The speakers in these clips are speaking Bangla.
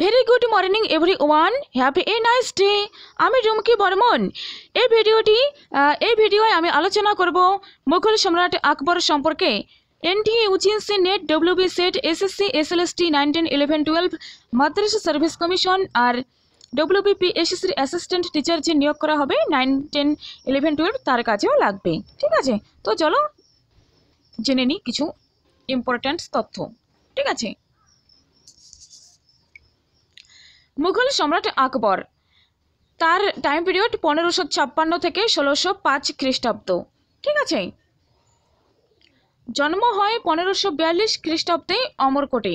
very good morning everyone have a nice day আমি রুমকি বর্মন এই ভিডিওটি এই ভিডিওয় আমি আলোচনা করব মুঘল সম্রাট আকবর সম্পর্কে NTA C NET WB SET SSC SLST nineteen eleven twelve Madrasa service commission আর এস এসএসসির অ্যাসিস্ট্যান্ট টিচার যে নিয়োগ করা হবে নাইন টেন ইলেভেন টুয়েলভ তার কাছেও লাগবে ঠিক আছে তো চলো জেনে নিই কিছু ইম্পর্ট্যান্ট তথ্য ঠিক আছে মুঘল সম্রাট আকবর তার টাইম পিরিয়ড পনেরোশো ছাপ্পান্ন থেকে ষোলোশো পাঁচ খ্রিস্টাব্দ ঠিক আছে জন্ম হয় পনেরোশো বিয়াল্লিশ খ্রিস্টাব্দে অমরকোটে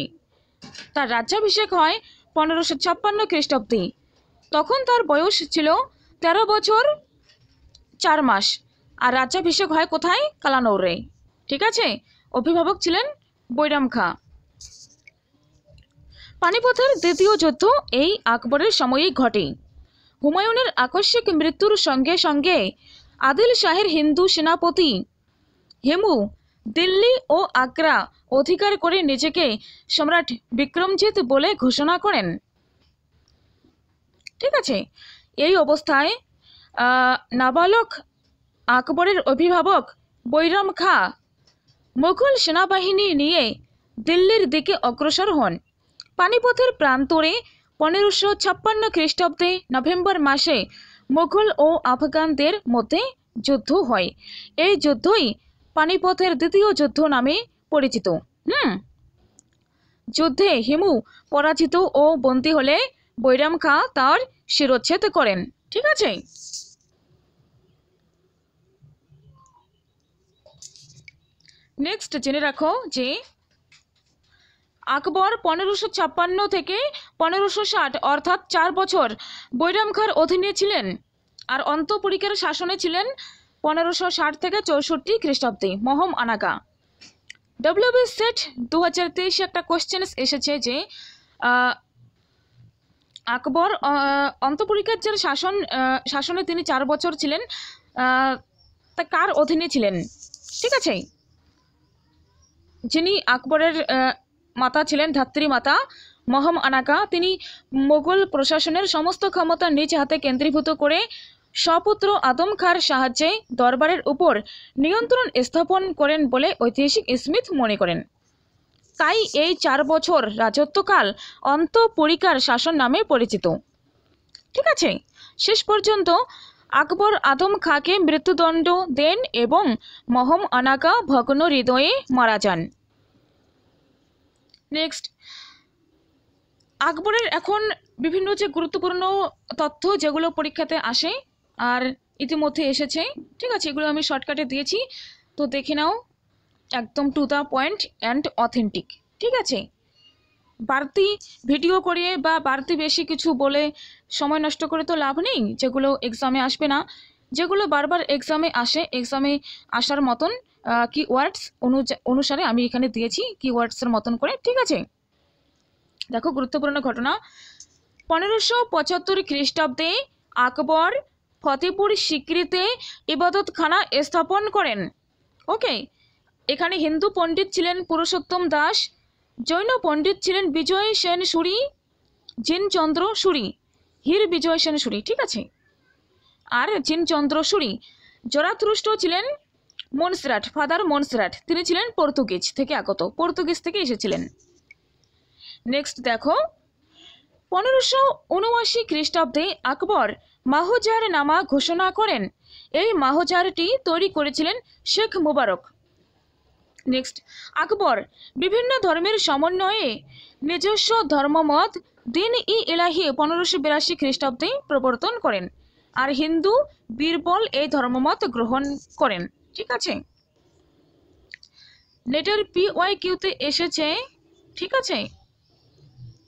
তার রাজ্যাভিষেক হয় পনেরোশো ছাপ্পান্ন খ্রিস্টাব্দে তখন তার বয়স ছিল ১৩ বছর চার মাস আর রাজ্যাভিষেক হয় কোথায় কালানৌরে ঠিক আছে অভিভাবক ছিলেন বৈরাম খাঁ পানিপথের দ্বিতীয় যুদ্ধ এই আকবরের সময়েই ঘটে হুমায়ুনের আকস্মিক মৃত্যুর সঙ্গে সঙ্গে আদিল শাহের হিন্দু সেনাপতি হেমু দিল্লি ও আগ্রা অধিকার করে নিজেকে সম্রাট বিক্রমজিৎ বলে ঘোষণা করেন ঠিক আছে এই অবস্থায় নাবালক আকবরের অভিভাবক বৈরাম খা মুঘল সেনাবাহিনী নিয়ে দিল্লির দিকে অগ্রসর হন পানিপথের প্রান্তরে পনেরোশো ছাপ্পান্ন খ্রিস্টাব্দে নভেম্বর মাসে মোঘল ও আফগানদের মধ্যে যুদ্ধ হয় এই যুদ্ধই পানিপথের দ্বিতীয় যুদ্ধ নামে পরিচিত হুম যুদ্ধে হিমু পরাজিত ও বন্দী হলে বৈরাম খা তার শিরোচ্ছেদ করেন ঠিক আছে নেক্সট জেনে রাখো যে আকবর পনেরোশো ছাপ্পান্ন থেকে পনেরোশো ষাট অর্থাৎ চার বছর বৈরাম খার অধীনে ছিলেন আর অন্তপুরিকের শাসনে ছিলেন পনেরোশো ষাট থেকে চৌষট্টি খ্রিস্টাব্দে মহম আনাকা ডব্লিউবি সেট দু হাজার তেইশে একটা কোশ্চেন এসেছে যে আকবর অন্তপুরিকার যে শাসন শাসনে তিনি চার বছর ছিলেন তা কার অধীনে ছিলেন ঠিক আছে যিনি আকবরের মাতা ছিলেন ধাত্রী মাতা মহম আনাকা তিনি মোগল প্রশাসনের সমস্ত ক্ষমতা নিজ হাতে কেন্দ্রীভূত করে সপুত্র আদম খার সাহায্যে দরবারের উপর নিয়ন্ত্রণ স্থাপন করেন বলে ঐতিহাসিক স্মিথ মনে করেন তাই এই চার বছর রাজত্বকাল অন্তপরিকার শাসন নামে পরিচিত ঠিক আছে শেষ পর্যন্ত আকবর আদম খাঁকে মৃত্যুদণ্ড দেন এবং মহম আনাকা ভগ্ন হৃদয়ে মারা যান নেক্সট আকবরের এখন বিভিন্ন যে গুরুত্বপূর্ণ তথ্য যেগুলো পরীক্ষাতে আসে আর ইতিমধ্যে এসেছে ঠিক আছে এগুলো আমি শর্টকাটে দিয়েছি তো দেখে নাও একদম to the point and authentic ঠিক আছে বাড়তি ভিডিও করিয়ে বা বাড়তি বেশি কিছু বলে সময় নষ্ট করে তো লাভ নেই যেগুলো এক্সামে আসবে না যেগুলো বারবার এক্সামে আসে এক্সামে আসার মতন কি ওয়ার্ডস অনুসারে আমি এখানে দিয়েছি কি ওয়ার্ডসের মতন করে ঠিক আছে দেখো গুরুত্বপূর্ণ ঘটনা পনেরোশো পঁচাত্তর খ্রিস্টাব্দে আকবর ফতেপুর স্বীকৃতে ইবাদতখানা স্থাপন করেন ওকে এখানে হিন্দু পণ্ডিত ছিলেন পুরুষোত্তম দাস জৈন পণ্ডিত ছিলেন বিজয় সেন সুরি জিনচন্দ্র সুরি হীর বিজয় সেন সুরি ঠিক আছে আর জিনচন্দ্র সুরি জরাথ্রুষ্ট ছিলেন মনসরাট ফাদার মনসরাট তিনি ছিলেন পর্তুগিজ থেকে আগত পর্তুগিজ থেকে এসেছিলেন নেক্সট দেখো পনেরোশো উনআশি খ্রিস্টাব্দে আকবর মাহজার নামা ঘোষণা করেন এই মাহজারটি তৈরি করেছিলেন শেখ মুবারক নেক্সট আকবর বিভিন্ন ধর্মের সমন্বয়ে নিজস্ব ধর্মমত দিন ই এলাহি পনেরোশো বিরাশি খ্রিস্টাব্দে প্রবর্তন করেন আর হিন্দু বীরবল এই ধর্মমত গ্রহণ করেন ঠিক আছে লেটার পি ওয়াই কিউতে এসেছে ঠিক আছে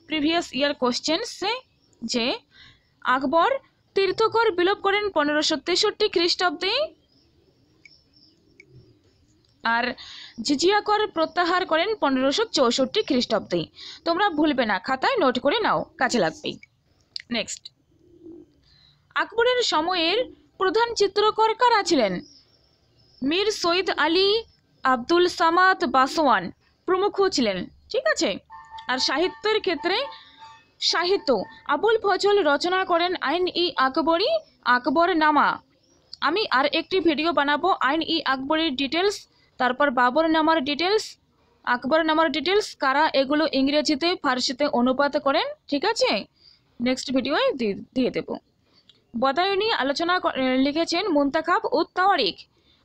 প্রিভিয়াস ইয়ার কোশ্চেন্সে যে আকবর তীর্থকর বিলোপ করেন পনেরোশো তেষট্টি খ্রিস্টাব্দে আর জিজিয়াকর প্রত্যাহার করেন পনেরোশো চৌষট্টি খ্রিস্টাব্দে তোমরা ভুলবে না খাতায় নোট করে নাও কাছে লাগবে নেক্সট আকবরের সময়ের প্রধান চিত্রকর কারা ছিলেন মীর সৈয়দ আলী আব্দুল সামাদ বাসওয়ান প্রমুখ ছিলেন ঠিক আছে আর সাহিত্যের ক্ষেত্রে সাহিত্য আবুল ফজল রচনা করেন আইন ই আকবরী আকবর নামা আমি আর একটি ভিডিও বানাবো আইন ই আকবরের ডিটেলস তারপর বাবর নামার ডিটেলস আকবর নামার ডিটেলস কারা এগুলো ইংরেজিতে ফার্সিতে অনুবাদ করেন ঠিক আছে নেক্সট ভিডিও দিয়ে দেব বদায়নী আলোচনা লিখেছেন মুন্তাখাব উত্তাওয়ারিক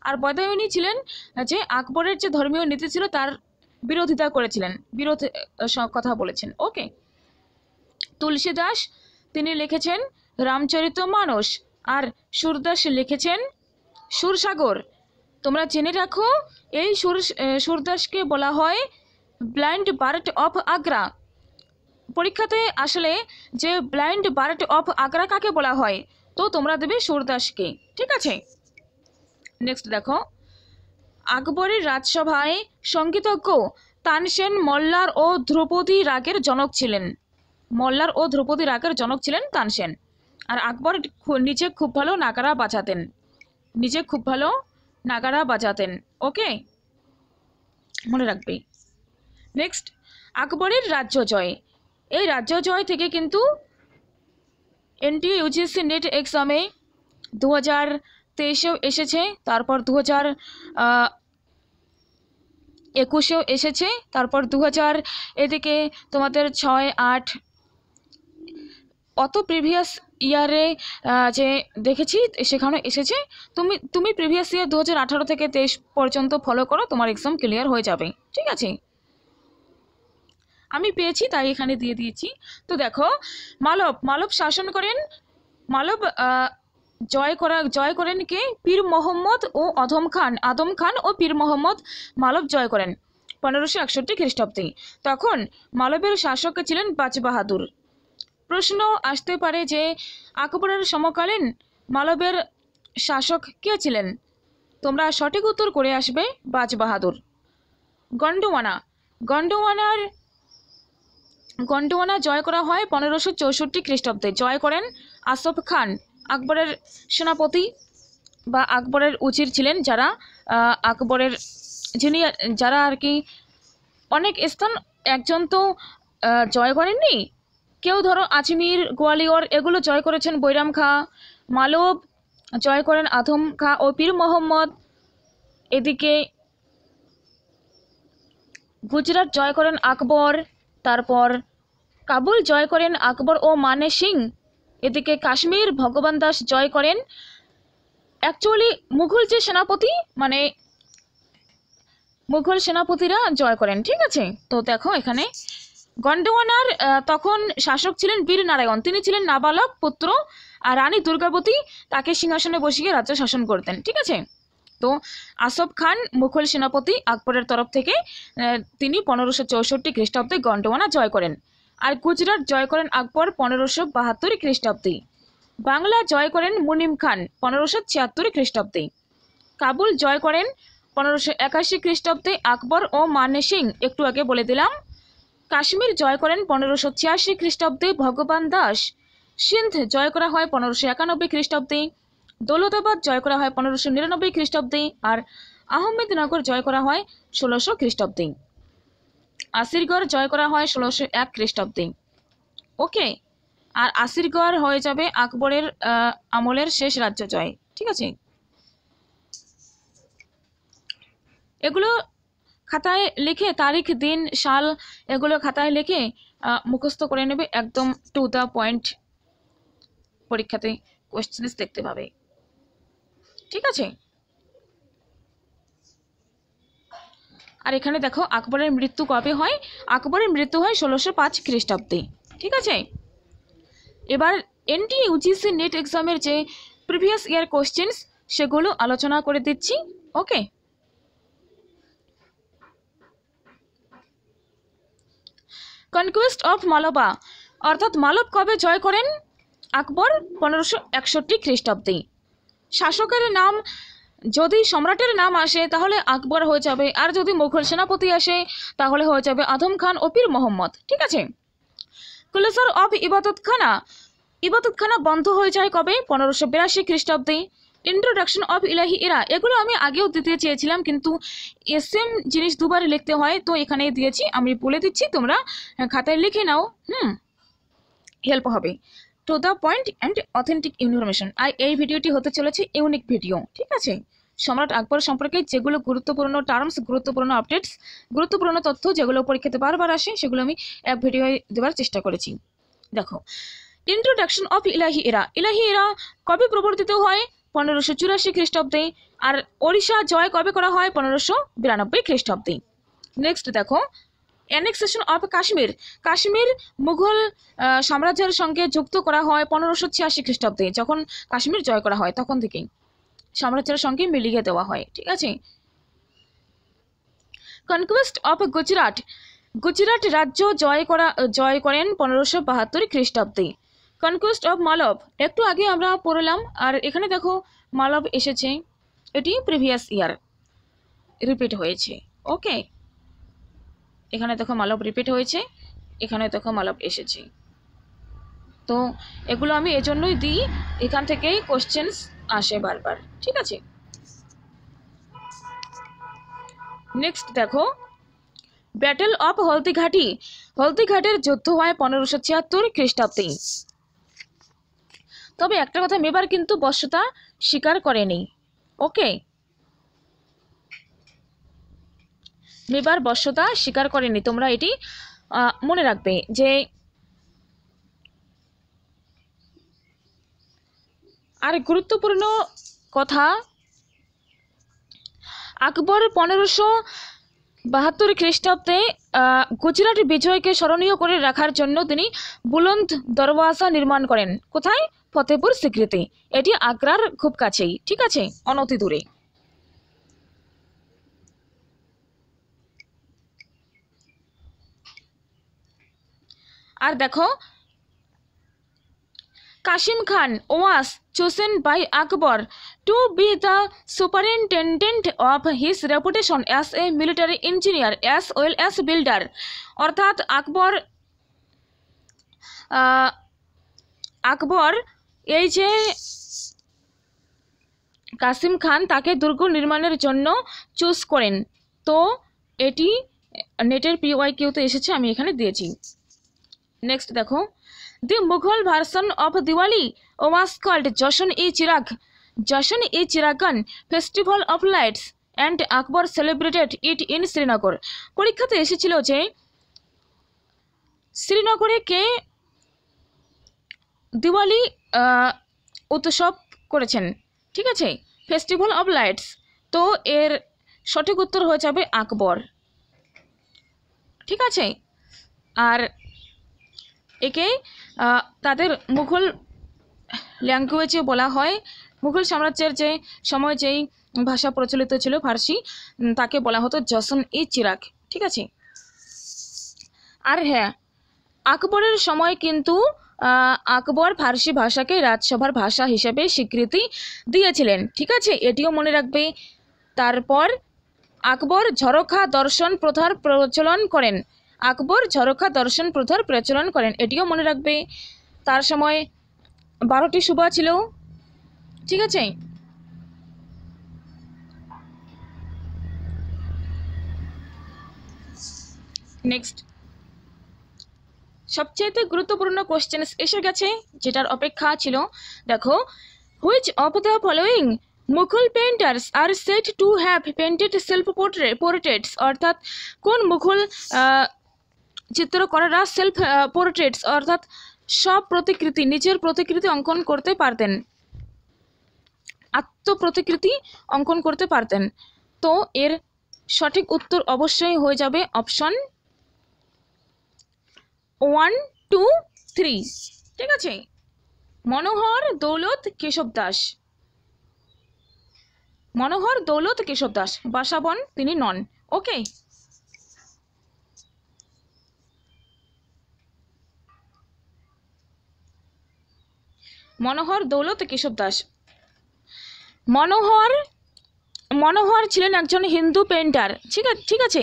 আর বদায়ুনি ছিলেন যে আকবরের যে ধর্মীয় নীতি ছিল তার বিরোধিতা করেছিলেন বিরোধ কথা বলেছেন ওকে তুলসী দাস তিনি লিখেছেন রামচরিত মানস আর সুরদাস লিখেছেন সুরসাগর তোমরা জেনে রাখো এই সুর সুরদাসকে বলা হয় ব্লাইন্ড বার্ট অফ আগ্রা পরীক্ষাতে আসলে যে ব্লাইন্ড বার্ট অফ আগ্রা কাকে বলা হয় তো তোমরা দেবে সুরদাসকে ঠিক আছে নেক্সট দেখো আকবরের রাজসভায় সঙ্গীতজ্ঞ তানসেন মল্লার ও ধ্রুপদী রাগের জনক ছিলেন মল্লার ও ধ্রুপদী রাগের জনক ছিলেন তানসেন আর আকবর নিজে খুব ভালো নাগারা বাজাতেন নিজে খুব ভালো নাগারা বাজাতেন ওকে মনে রাখবে নেক্সট আকবরের রাজ্য জয় এই রাজ্য জয় থেকে কিন্তু এনটিএ ইউজিসি নেট এক্সামে দু হাজার তেইশেও এসেছে তারপর দু হাজার একুশেও এসেছে তারপর দু হাজার এদিকে তোমাদের ছয় আট অত প্রিভিয়াস ইয়ারে যে দেখেছি সেখানে এসেছে তুমি তুমি প্রিভিয়াস ইয়ার দু হাজার থেকে তেইশ পর্যন্ত ফলো করো তোমার এক্সাম ক্লিয়ার হয়ে যাবে ঠিক আছে আমি পেয়েছি তাই এখানে দিয়ে দিয়েছি তো দেখো মালব মালব শাসন করেন মালব জয় করা জয় করেন কে পীর মোহাম্মদ ও আদম খান আদম খান ও পীর মোহাম্মদ মালব জয় করেন পনেরোশো একষট্টি খ্রিস্টাব্দে তখন মালবের শাসক ছিলেন বাজ বাহাদুর প্রশ্ন আসতে পারে যে আকবরের সমকালীন মালবের শাসক কে ছিলেন তোমরা সঠিক উত্তর করে আসবে বাজ বাহাদুর গন্ডোয়ানা গন্ডোয়ানার গন্ডোয়ানা জয় করা হয় পনেরোশো চৌষট্টি খ্রিস্টাব্দে জয় করেন আসফ খান আকবরের সেনাপতি বা আকবরের উচির ছিলেন যারা আকবরের যিনি যারা আর কি অনেক স্থান একজন তো জয় করেননি কেউ ধরো আজমির গোয়ালিয়র এগুলো জয় করেছেন বৈরাম খা মালব জয় করেন আধম খা ও পীর মোহাম্মদ এদিকে গুজরাট জয় করেন আকবর তারপর কাবুল জয় করেন আকবর ও মানে সিং এদিকে কাশ্মীর ভগবান দাস জয় করেন অ্যাকচুয়ালি মুঘল যে সেনাপতি মানে মুঘল সেনাপতিরা জয় করেন ঠিক আছে তো দেখো এখানে গন্ডওয়ানার তখন শাসক ছিলেন বীর নারায়ণ তিনি ছিলেন নাবালক পুত্র আর রানী দুর্গাবতী তাকে সিংহাসনে বসিয়ে রাজ্য শাসন করতেন ঠিক আছে তো আসফ খান মুঘল সেনাপতি আকবরের তরফ থেকে তিনি পনেরোশো চৌষট্টি খ্রিস্টাব্দে গন্ডওয়ানা জয় করেন আর গুজরাট জয় করেন আকবর পনেরোশো বাহাত্তর খ্রিস্টাব্দে বাংলা জয় করেন মুনিম খান পনেরোশো ছিয়াত্তর খ্রিস্টাব্দে কাবুল জয় করেন পনেরোশো একাশি খ্রিস্টাব্দে আকবর ও মানে সিং একটু আগে বলে দিলাম কাশ্মীর জয় করেন পনেরোশো ছিয়াশি খ্রিস্টাব্দে ভগবান দাস সিন্ধ জয় করা হয় পনেরোশো একানব্বই খ্রিস্টাব্দে দৌলতাবাদ জয় করা হয় পনেরোশো নিরানব্বই খ্রিস্টাব্দে আর আহমেদনগর জয় করা হয় ষোলোশো খ্রিস্টাব্দে আসিরগড় জয় করা হয় ষোলোশো এক খ্রিস্টাব্দে ওকে আর আসিরগড় হয়ে যাবে আকবরের আমলের শেষ রাজ্য জয় ঠিক আছে এগুলো খাতায় লিখে তারিখ দিন সাল এগুলো খাতায় লিখে মুখস্থ করে নেবে একদম টু দ্য পয়েন্ট পরীক্ষাতে কোয়েশ্চেন্স দেখতে পাবে ঠিক আছে আর এখানে দেখো আকবরের মৃত্যু কবে হয় আকবরের মৃত্যু হয় ষোলোশো পাঁচ খ্রিস্টাব্দে ঠিক আছে এবার এনটি ইউজিসি নেট এক্সামের যে প্রিভিয়াস ইয়ার কোশ্চেন্স সেগুলো আলোচনা করে দিচ্ছি ওকে কনকুয়েস্ট অফ মালবা অর্থাৎ মালব কবে জয় করেন আকবর পনেরোশো একষট্টি খ্রিস্টাব্দে শাসকের নাম যদি সম্রাটের নাম আসে তাহলে আকবর হয়ে যাবে আর যদি মুঘল সেনাপতি আসে তাহলে হয়ে যাবে আদম খান ও পীর মোহাম্মদ ঠিক আছে কুলেসার অফ ইবাদতখানা ইবাদতখানা বন্ধ হয়ে যায় কবে পনেরোশো বিরাশি খ্রিস্টাব্দে ইন্ট্রোডাকশন অফ ইলাহি এরা এগুলো আমি আগেও দিতে চেয়েছিলাম কিন্তু এসএম জিনিস দুবার লিখতে হয় তো এখানে দিয়েছি আমি বলে দিচ্ছি তোমরা খাতায় লিখে নাও হুম হেল্প হবে to the point and authentic information আর এই ভিডিওটি হতে চলেছে ইউনিক ভিডিও ঠিক আছে সম্রাট আকবর সম্পর্কে যেগুলো গুরুত্বপূর্ণ টার্মস গুরুত্বপূর্ণ আপডেটস গুরুত্বপূর্ণ তথ্য যেগুলো পরীক্ষাতে বারবার আসে সেগুলো আমি এক ভিডিও দেওয়ার চেষ্টা করেছি দেখো ইন্ট্রোডাকশন অফ ইলাহি এরা ইলাহি এরা কবে প্রবর্তিত হয় পনেরোশো চুরাশি খ্রিস্টাব্দে আর ওড়িশা জয় কবে করা হয় পনেরোশো বিরানব্বই খ্রিস্টাব্দে নেক্সট দেখো অ্যানেক্সেশন অফ কাশ্মীর কাশ্মীর মুঘল সাম্রাজ্যের সঙ্গে যুক্ত করা হয় পনেরোশো ছিয়াশি খ্রিস্টাব্দে যখন কাশ্মীর জয় করা হয় তখন থেকেই সাম্রাজ্যের সঙ্গে মিলিয়ে দেওয়া হয় ঠিক আছে কনকুয়েস্ট অফ গুজরাট গুজরাট রাজ্য জয় করা জয় করেন পনেরোশো বাহাত্তর খ্রিস্টাব্দে কনকুয়েস্ট অফ মালব একটু আগে আমরা পড়লাম আর এখানে দেখো মালব এসেছে এটি প্রিভিয়াস ইয়ার রিপিট হয়েছে ওকে এখানে তখন মালব রিপিট হয়েছে এখানে তখন মালব এসেছে তো এগুলো আমি এজন্যই দিই এখান থেকেই কোশ্চেন্স আসে বারবার ঠিক আছে নেক্সট দেখো ব্যাটেল অফ হলদিঘাটি হলদিঘাটের যুদ্ধ হয় পনেরোশো ছিয়াত্তর খ্রিস্টাব্দেই তবে একটা কথা মেবার কিন্তু বর্ষতা স্বীকার করেনি ওকে বিবার বশ্যতা স্বীকার করেনি তোমরা এটি মনে রাখবে যে আর গুরুত্বপূর্ণ কথা আকবর পনেরোশো বাহাত্তর খ্রিস্টাব্দে গুজরাট বিজয়কে স্মরণীয় করে রাখার জন্য তিনি বুলন্দ দরওয়াজা নির্মাণ করেন কোথায় ফতেপুর স্বীকৃতি এটি আগ্রার খুব কাছেই ঠিক আছে অনতি দূরে আর দেখো Qasim Khan was chosen by Akbar to be the superintendent of his reputation as a military engineer as well as builder অর্থাৎ আকবর আকবর এই যে কাশিম খান তাকে দুর্গ নির্মাণের জন্য চুজ করেন তো এটি নেটের পিওয়াই কিউতে এসেছে আমি এখানে দিয়েছি নেক্সট দেখো the Mughal version of Diwali was called Jashn e Chiragh Jashn e Chiraghan festival of lights and Akbar celebrated it in Srinagar পরীক্ষাতে এসেছিল যে শ্রীনগরে কে দিওয়ালি উৎসব করেছেন ঠিক আছে ফেস্টিভ্যাল অফ লাইটস তো এর সঠিক উত্তর হয়ে যাবে আকবর ঠিক আছে আর একেই তাদের মুঘল ল্যাঙ্গুয়েজে বলা হয় মুঘল সাম্রাজ্যের যে সময় যেই ভাষা প্রচলিত ছিল ফার্সি তাকে বলা হতো জসন ই চিরাক ঠিক আছে আর হ্যাঁ আকবরের সময় কিন্তু আকবর ফার্সি ভাষাকে রাজসভার ভাষা হিসেবে স্বীকৃতি দিয়েছিলেন ঠিক আছে এটিও মনে রাখবে তারপর আকবর ঝরখা দর্শন প্রথার প্রচলন করেন আকবর ঝরখা দর্শন প্রথার প্রচলন করেন এটিও মনে রাখবে তার সময় বারোটি সুবা ছিল ঠিক আছে নেক্সট সবচেয়ে গুরুত্বপূর্ণ কোশ্চেন এসে গেছে যেটার অপেক্ষা ছিল দেখো which of the following Mughal painters are said to have painted self portrait portraits অর্থাৎ কোন মুঘল চিত্রকররা সেলফ পোর্ট্রেটস অর্থাৎ সব প্রতিকৃতি নিজের প্রতিকৃতি অঙ্কন করতে পারতেন আত্মপ্রতিকৃতি অঙ্কন করতে পারতেন তো এর সঠিক উত্তর অবশ্যই হয়ে যাবে অপশন ওয়ান টু থ্রি ঠিক আছে মনোহর দৌলত কেশব দাস মনোহর দৌলত কেশব দাস বাসাবন তিনি নন ওকে মনোহর দৌলত কেশব দাস মনোহর মনোহর ছিলেন একজন হিন্দু পেন্টার ঠিক আছে ঠিক আছে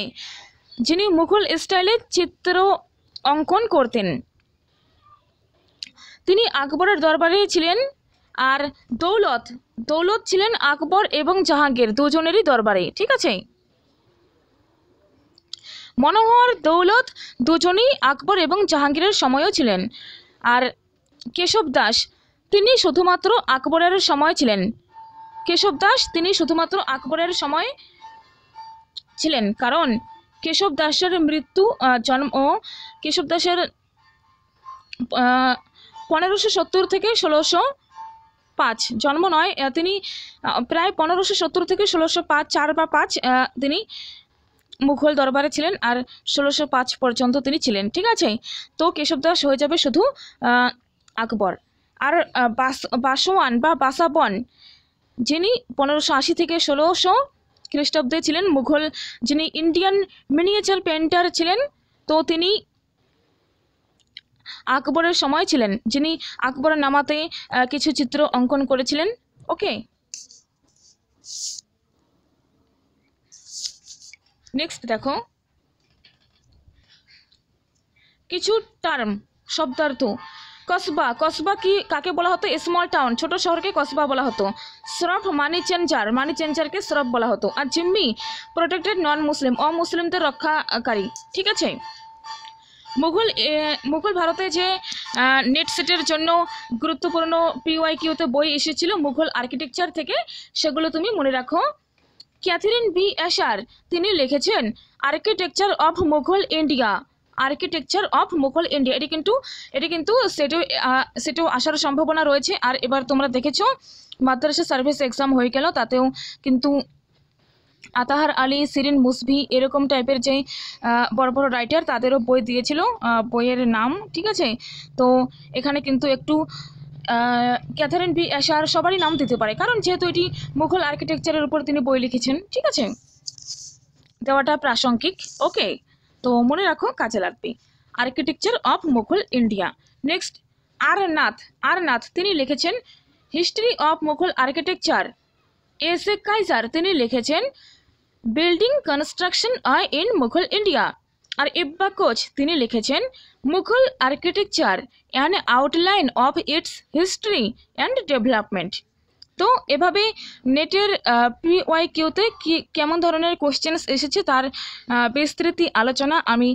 যিনি মুঘল স্টাইলে চিত্র অঙ্কন করতেন তিনি আকবরের দরবারে ছিলেন আর দৌলত দৌলত ছিলেন আকবর এবং জাহাঙ্গীর দুজনেরই দরবারে ঠিক আছে মনোহর দৌলত দুজনেই আকবর এবং জাহাঙ্গীরের সময়ও ছিলেন আর কেশব দাস তিনি শুধুমাত্র আকবরের সময় ছিলেন কেশব দাস তিনি শুধুমাত্র আকবরের সময় ছিলেন কারণ কেশব দাসের মৃত্যু জন্ম কেশব দাসের পনেরোশো সত্তর থেকে ষোলোশো পাঁচ জন্ম নয় তিনি প্রায় পনেরোশো সত্তর থেকে ষোলোশো পাঁচ চার বা পাঁচ তিনি মুঘল দরবারে ছিলেন আর ষোলোশো পাঁচ পর্যন্ত তিনি ছিলেন ঠিক আছে তো কেশব দাস হয়ে যাবে শুধু আকবর আর বাসওয়ান বা বাসাবন যিনি পনেরোশো আশি থেকে ষোলোশো খ্রিস্টাব্দে ছিলেন মুঘল যিনি ইন্ডিয়ান মিনিয়েচার পেন্টার ছিলেন তো তিনি আকবরের সময় ছিলেন যিনি আকবরের নামাতে কিছু চিত্র অঙ্কন করেছিলেন ওকে নেক্সট দেখো কিছু টার্ম শব্দার্থ কসবা কসবা কি কাকে বলা হতো স্মল টাউন ছোট শহরকে কসবা বলা হতো শ্রফ মানি চেঞ্জার মানি চেঞ্জারকে শ্রফ বলা হতো আর জিম্মি প্রোটেক্টেড নন মুসলিম অমুসলিমদের রক্ষাকারী ঠিক আছে মুঘল মুঘল ভারতে যে নেট সেটের জন্য গুরুত্বপূর্ণ পিওয়াই কিউতে বই এসেছিল মুঘল আর্কিটেকচার থেকে সেগুলো তুমি মনে রাখো ক্যাথরিন বি অ্যাশার তিনি লিখেছেন architecture of Mughal India architecture of Mughal India এটি কিন্তু এটি কিন্তু সেটিও সেটিও আসার সম্ভাবনা রয়েছে আর এবার তোমরা দেখেছ মাদ্রাসা সার্ভিস এক্সাম হয়ে গেল তাতেও কিন্তু আতাহার আলী সিরিন মুসভি এরকম টাইপের যে বড় বড় রাইটার তাদেরও বই দিয়েছিল বইয়ের নাম ঠিক আছে তো এখানে কিন্তু একটু ক্যাথারিন ভি অ্যাশার সবারই নাম দিতে পারে কারণ যেহেতু এটি মুঘল আর্কিটেকচারের উপর তিনি বই লিখেছেন ঠিক আছে দেওয়াটা প্রাসঙ্গিক ওকে তো মনে রাখো কাজে লাগবে architecture of Mughal India next R Nath R Nath তিনি লিখেছেন history of Mughal architecture S A Qaisar তিনি লিখেছেন বিল্ডিং কনস্ট্রাকশন আয় ইন মুঘল ইন্ডিয়া আর ইব্বা কোচ তিনি লিখেছেন Mughal architecture an outline of its history and development তো এভাবে নেটের ওয়াই কিউতে কি কেমন ধরনের কোশ্চেন্স এসেছে তার বিস্তৃতি আলোচনা আমি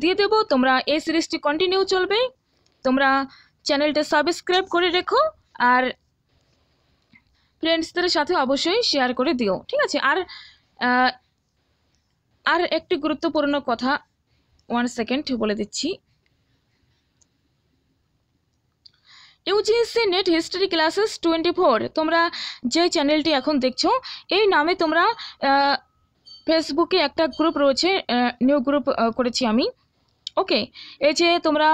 দিয়ে দেব তোমরা এই সিরিজটি কন্টিনিউ চলবে তোমরা চ্যানেলটা সাবস্ক্রাইব করে রেখো আর ফ্রেন্ডসদের সাথে অবশ্যই শেয়ার করে দিও ঠিক আছে আর আর একটি গুরুত্বপূর্ণ কথা ওয়ান সেকেন্ড বলে দিচ্ছি UGC NET history classes twenty four তোমরা যে চ্যানেলটি এখন দেখছো এই নামে তোমরা ফেসবুকে একটা গ্রুপ রয়েছে নিউ গ্রুপ করেছি আমি ওকে এই যে তোমরা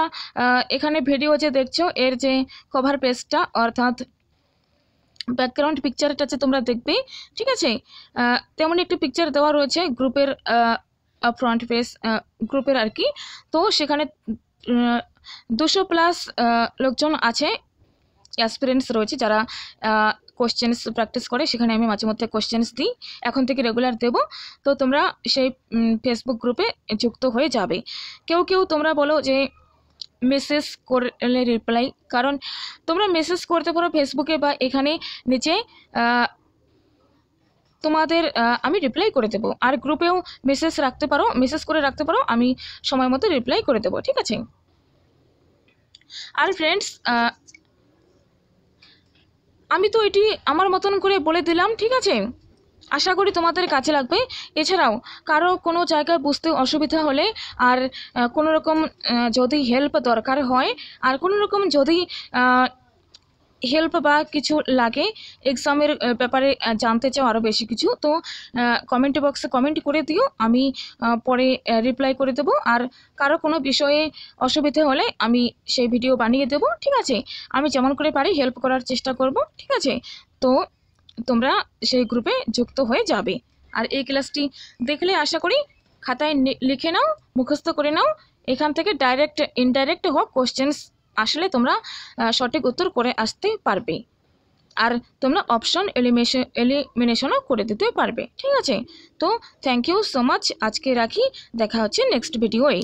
এখানে ভিডিও যে দেখছো এর যে কভার পেজটা অর্থাৎ ব্যাকগ্রাউন্ড পিকচারটা যে তোমরা দেখবে ঠিক আছে তেমন একটি পিকচার দেওয়া রয়েছে গ্রুপের ফ্রন্ট পেজ গ্রুপের আর কি তো সেখানে দুশো প্লাস লোকজন আছে অ্যাসপিরেন্টস রয়েছে যারা কোশ্চেন্স প্র্যাকটিস করে সেখানে আমি মাঝে মধ্যে কোশ্চেন্স দিই এখন থেকে রেগুলার দেব তো তোমরা সেই ফেসবুক গ্রুপে যুক্ত হয়ে যাবে কেউ কেউ তোমরা বলো যে মেসেজ করলে রিপ্লাই কারণ তোমরা মেসেজ করতে পারো ফেসবুকে বা এখানে নিচে তোমাদের আমি রিপ্লাই করে দেবো আর গ্রুপেও মেসেজ রাখতে পারো মেসেজ করে রাখতে পারো আমি সময় মতো রিপ্লাই করে দেবো ঠিক আছে আর ফ্রেন্ডস আমি তো এটি আমার মতন করে বলে দিলাম ঠিক আছে আশা করি তোমাদের কাছে লাগবে এছাড়াও কারো কোনো জায়গায় বুঝতে অসুবিধা হলে আর কোনো রকম যদি হেল্প দরকার হয় আর কোনো রকম যদি হেল্প বা কিছু লাগে এক্সামের ব্যাপারে জানতে চাও আরও বেশি কিছু তো কমেন্ট বক্সে কমেন্ট করে দিও আমি পরে রিপ্লাই করে দেবো আর কারো কোনো বিষয়ে অসুবিধে হলে আমি সেই ভিডিও বানিয়ে দেবো ঠিক আছে আমি যেমন করে পারি হেল্প করার চেষ্টা করব ঠিক আছে তো তোমরা সেই গ্রুপে যুক্ত হয়ে যাবে আর এই ক্লাসটি দেখলে আশা করি খাতায় লিখে নাও মুখস্থ করে নাও এখান থেকে ডাইরেক্ট ইনডাইরেক্ট হোক কোশ্চেন্স আসলে তোমরা সঠিক উত্তর করে আসতে পারবে আর তোমরা অপশন এলিমিনেশন এলিমিনেশনও করে দিতে পারবে ঠিক আছে তো থ্যাংক ইউ সো মাচ আজকে রাখি দেখা হচ্ছে নেক্সট ভিডিওয়ে